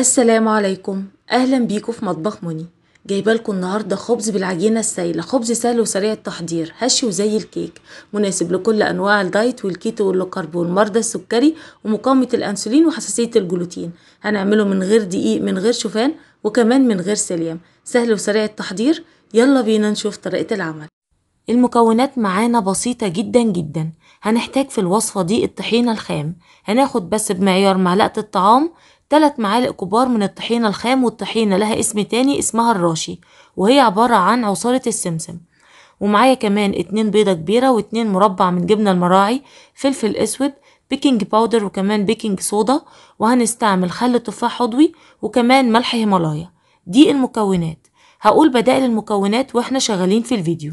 السلام عليكم اهلا بيكم في مطبخ مني جايبه لكم النهارده خبز بالعجينه السايله خبز سهل وسريع التحضير هشي وزي الكيك مناسب لكل انواع الدايت والكيتو واللوكارب والمرضى السكري ومقاومه الانسولين وحساسيه الجلوتين هنعمله من غير دقيق من غير شوفان وكمان من غير سليم سهل وسريع التحضير يلا بينا نشوف طريقه العمل المكونات معانا بسيطة جدا جدا هنحتاج في الوصفة دي الطحينة الخام هناخد بس بمعيار معلقة الطعام ثلاث معالق كبار من الطحينة الخام والطحينة لها اسم تاني اسمها الراشي وهي عبارة عن عصارة السمسم ومعايا كمان اتنين بيضة كبيرة واتنين مربع من جبنة المراعي فلفل اسود بيكنج باودر وكمان بيكنج صودا وهنستعمل خل تفاح عضوي وكمان ملح هيمالايا دي المكونات هقول بدائل المكونات واحنا شغالين في الفيديو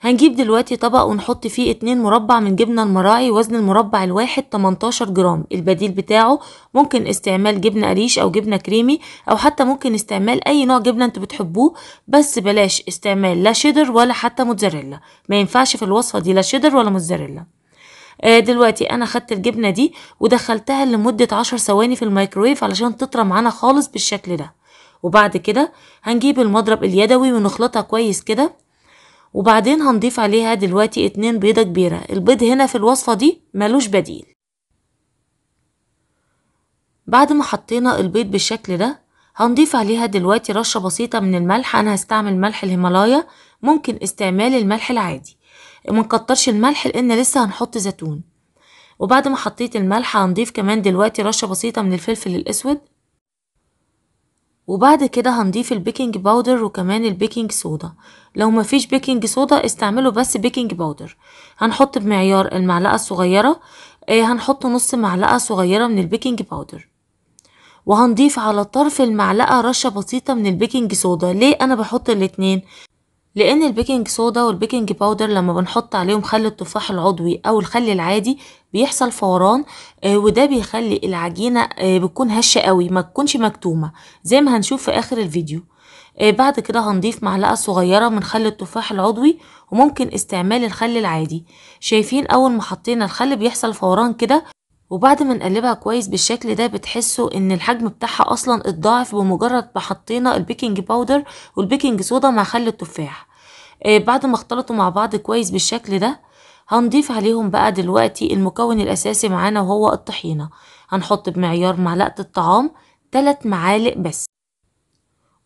هنجيب دلوقتي طبق ونحط فيه اتنين مربع من جبنة المراعي وزن المربع الواحد 18 جرام البديل بتاعه ممكن استعمال جبنة قريش او جبنة كريمي او حتى ممكن استعمال اي نوع جبنة انتوا بتحبوه بس بلاش استعمال لا شيدر ولا حتى موتزاريلا ما ينفعش في الوصفة دي لا شيدر ولا موتزاريلا آه، دلوقتي انا خدت الجبنة دي ودخلتها لمدة 10 ثواني في الميكرويف علشان تطرى معانا خالص بالشكل ده وبعد كده هنجيب المضرب اليدوي ونخلطها كويس كده وبعدين هنضيف عليها دلوقتي اتنين بيضة كبيرة البيض هنا في الوصفة دي ملوش بديل بعد ما حطينا البيض بالشكل ده هنضيف عليها دلوقتي رشة بسيطة من الملح أنا هستعمل ملح الهيمالايا ممكن استعمال الملح العادي منكترش الملح لأن لسه هنحط زيتون وبعد ما حطيت الملح هنضيف كمان دلوقتي رشة بسيطة من الفلفل الأسود وبعد كده هنضيف البيكنج باودر وكمان البيكنج صودا لو مفيش بيكنج صودا استعملوا بس بيكنج باودر هنحط بمعيار المعلقة الصغيرة آه، هنحط نص معلقة صغيرة من البيكنج باودر وهنضيف على طرف المعلقة رشة بسيطة من البيكنج صودا ليه أنا بحط الاتنين لان البيكنج صودا والبيكنج باودر لما بنحط عليهم خل التفاح العضوي او الخل العادي بيحصل فوران آه، وده بيخلي العجينه آه، بتكون هشه قوي ما تكونش مكتومه زي ما هنشوف في اخر الفيديو آه، بعد كده هنضيف معلقه صغيره من خل التفاح العضوي وممكن استعمال الخل العادي شايفين اول ما حطينا الخل بيحصل فوران كده وبعد ما نقلبها كويس بالشكل ده بتحسوا ان الحجم بتاعها اصلا اتضاعف بمجرد ما حطينا البيكنج باودر والبيكنج صودا مع خل التفاح آه، بعد ما اختلطوا مع بعض كويس بالشكل ده هنضيف عليهم بقى دلوقتي المكون الاساسي معانا وهو الطحينه هنحط بمعيار معلقه الطعام 3 معالق بس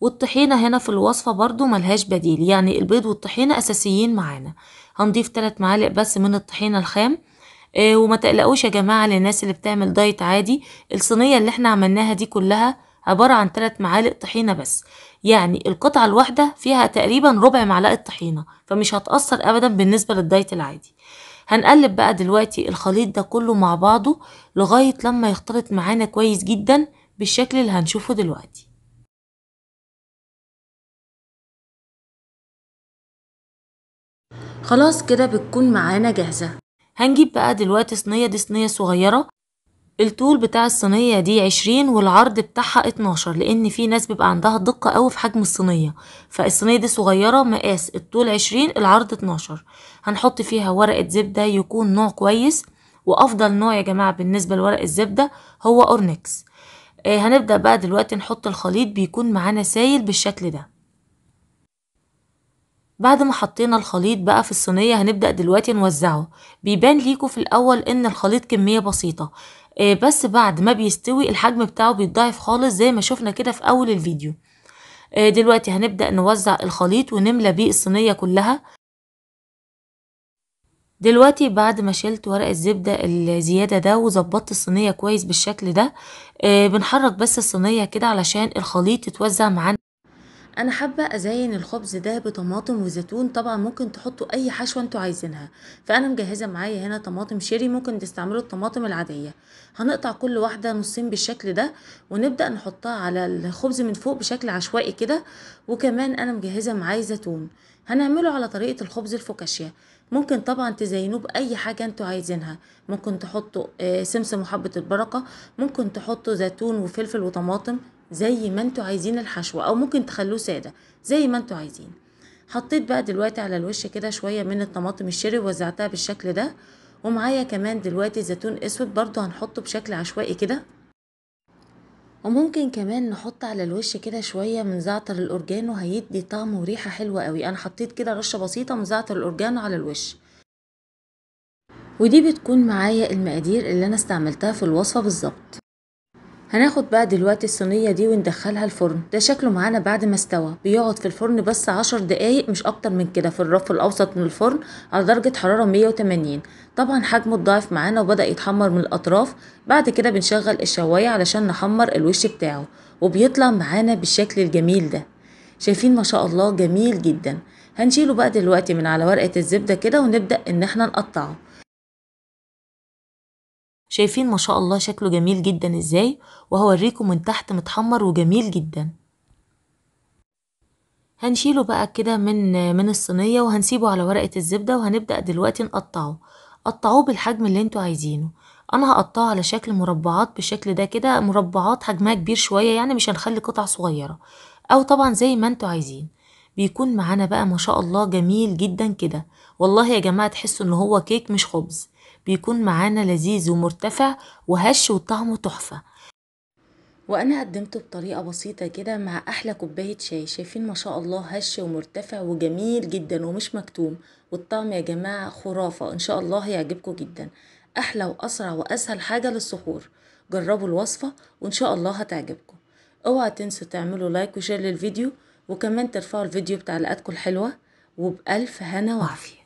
والطحينه هنا في الوصفه برضو ملهاش بديل يعني البيض والطحينه اساسيين معانا هنضيف 3 معالق بس من الطحينه الخام آه، وما تقلقوش يا جماعة للناس اللي بتعمل دايت عادي الصينية اللي احنا عملناها دي كلها عبارة عن ثلاث معالق طحينة بس يعني القطعة الواحدة فيها تقريبا ربع معلقة طحينة فمش هتأثر أبدا بالنسبة للدايت العادي هنقلب بقى دلوقتي الخليط ده كله مع بعضه لغاية لما يختلط معانا كويس جدا بالشكل اللي هنشوفه دلوقتي خلاص كده بتكون معانا جاهزة هنجيب بقى دلوقتي صينية دي صينية صغيرة الطول بتاع الصينية دي عشرين والعرض بتاعها اتناشر لأن في ناس بيبقى عندها دقة أوي في حجم الصينية فالصينية دي صغيرة مقاس الطول عشرين العرض اتناشر هنحط فيها ورقة زبدة يكون نوع كويس وأفضل نوع يا جماعة بالنسبة لورق الزبدة هو أورنكس آه، هنبدأ بقى دلوقتي نحط الخليط بيكون معانا سايل بالشكل ده بعد ما حطينا الخليط بقى في الصينية هنبدأ دلوقتي نوزعه بيبان ليكوا في الأول إن الخليط كمية بسيطة آه، بس بعد ما بيستوي الحجم بتاعه بيتضاعف خالص زي ما شفنا كده في أول الفيديو آه، دلوقتي هنبدأ نوزع الخليط ونملى بيه الصينية كلها دلوقتي بعد ما شلت ورق الزبدة الزيادة ده وظبطت الصينية كويس بالشكل ده آه، بنحرك بس الصينية كده علشان الخليط يتوزع معانا انا حابه ازين الخبز ده بطماطم وزيتون طبعا ممكن تحطوا اي حشوه انتوا عايزينها فانا مجهزه معايا هنا طماطم شيري ممكن تستعملوا الطماطم العاديه هنقطع كل واحده نصين بالشكل ده ونبدا نحطها على الخبز من فوق بشكل عشوائي كده وكمان انا مجهزه معايا زيتون هنعمله على طريقه الخبز الفوكاشيا ممكن طبعا تزينوه باي حاجه انتوا عايزينها ممكن تحطوا آه، سمسم وحبه البركه ممكن تحطوا زيتون وفلفل وطماطم زي ما انتوا عايزين الحشوة او ممكن تخلوه ساده زي ما انتوا عايزين حطيت بقى دلوقتي على الوش كده شويه من الطماطم الشيري ووزعتها بالشكل ده ومعايا كمان دلوقتي زيتون اسود برضو هنحطه بشكل عشوائي كده وممكن كمان نحط على الوش كده شوية من زعتر الأورجانو هيدي طعم وريحة حلوة قوي أنا حطيت كده رشة بسيطة من زعتر الأورجانو على الوش ودي بتكون معايا المقادير اللي أنا استعملتها في الوصفة بالظبط هناخد بقى دلوقتي الصينيه دي وندخلها الفرن ده شكله معانا بعد ما استوى بيقعد في الفرن بس عشر دقايق مش اكتر من كده في الرف الاوسط من الفرن على درجه حراره 180 طبعا حجمه اتضاعف معانا وبدا يتحمر من الاطراف بعد كده بنشغل الشوايه علشان نحمر الوش بتاعه وبيطلع معانا بالشكل الجميل ده شايفين ما شاء الله جميل جدا هنشيله بقى دلوقتي من على ورقه الزبده كده ونبدا ان احنا نقطعه شايفين ما شاء الله شكله جميل جدا ازاي وهوريكم من تحت متحمر وجميل جدا هنشيله بقى كده من من الصينية وهنسيبه على ورقة الزبدة وهنبدأ دلوقتي نقطعه قطعوه بالحجم اللي انتوا عايزينه انا هقطعه على شكل مربعات بالشكل ده كده مربعات حجمها كبير شوية يعني مش هنخلي قطع صغيرة او طبعا زي ما انتوا عايزين بيكون معانا بقى ما شاء الله جميل جدا كده والله يا جماعة تحسوا ان هو كيك مش خبز بيكون معانا لذيذ ومرتفع وهش وطعمه تحفة وانا قدمته بطريقه بسيطه كده مع احلى كوبايه شاي شايفين ما شاء الله هش ومرتفع وجميل جدا ومش مكتوم والطعم يا جماعه خرافه ان شاء الله هيعجبكم جدا احلى واسرع واسهل حاجه للسحور جربوا الوصفه وان شاء الله هتعجبكم اوعى تنسوا تعملوا لايك وشير للفيديو وكمان ترفعوا الفيديو بتعليقاتكم الحلوه وبالف هنا وعافيه